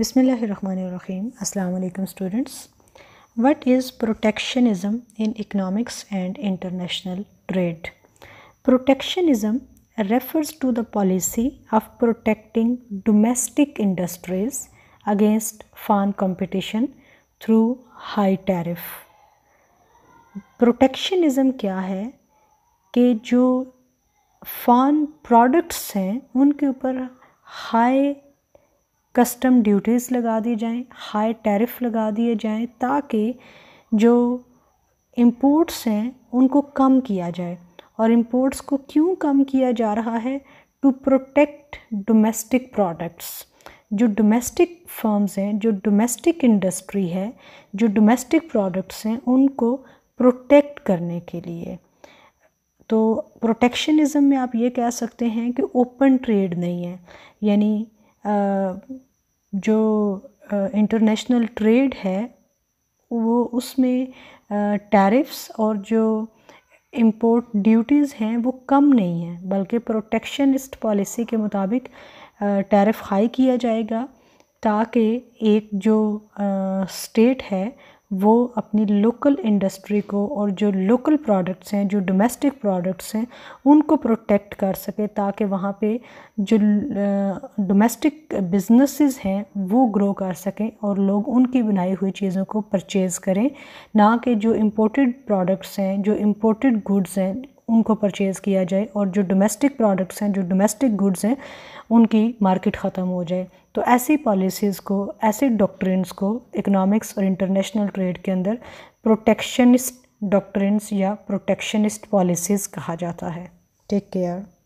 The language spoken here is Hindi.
बसमिलीम अल्लाम students what is protectionism in economics and international trade protectionism refers to the policy of protecting domestic industries against foreign competition through high tariff protectionism क्या है कि जो फान प्रोडक्ट्स हैं उनके ऊपर हाई कस्टम ड्यूटीज़ लगा दी जाएं हाई टैरिफ लगा दिए जाएं ताकि जो इम्पोर्ट्स हैं उनको कम किया जाए और इम्पोर्ट्स को क्यों कम किया जा रहा है टू प्रोटेक्ट डोमेस्टिक प्रोडक्ट्स जो डोमेस्टिक फर्म्स हैं जो डोमेस्टिक इंडस्ट्री है जो डोमेस्टिक प्रोडक्ट्स हैं उनको प्रोटेक्ट करने के लिए तो प्रोटेक्शनिज्म में आप ये कह सकते हैं कि ओपन ट्रेड नहीं है यानी जो इंटरनेशनल ट्रेड है वो उसमें टैरिफ्स और जो इम्पोर्ट ड्यूटीज़ हैं वो कम नहीं हैं बल्कि प्रोटेक्शनिस्ट पॉलिसी के मुताबिक टैरिफ हाई किया जाएगा ताकि एक जो स्टेट है वो अपनी लोकल इंडस्ट्री को और जो लोकल प्रोडक्ट्स हैं जो डोमेस्टिक प्रोडक्ट्स हैं उनको प्रोटेक्ट कर सके ताकि वहाँ पे जो डोमेस्टिक बिजनेसेस हैं वो ग्रो कर सकें और लोग उनकी बनाई हुई चीज़ों को परचेज़ करें ना कि जो इम्पोर्टेड प्रोडक्ट्स हैं जो इम्पोर्टेड गुड्स हैं उनको परचेज़ किया जाए और जो डोमेस्टिक प्रोडक्ट्स हैं जो डोमेस्टिक गुड्स हैं उनकी मार्केट ख़त्म हो जाए तो ऐसी पॉलिसीज़ को ऐसे डॉक्ट्रेंस को इकोनॉमिक्स और इंटरनेशनल ट्रेड के अंदर प्रोटेक्शनिस्ट डॉक्ट्रेंस या प्रोटेक्शनिस्ट पॉलिसीज़ कहा जाता है टेक केयर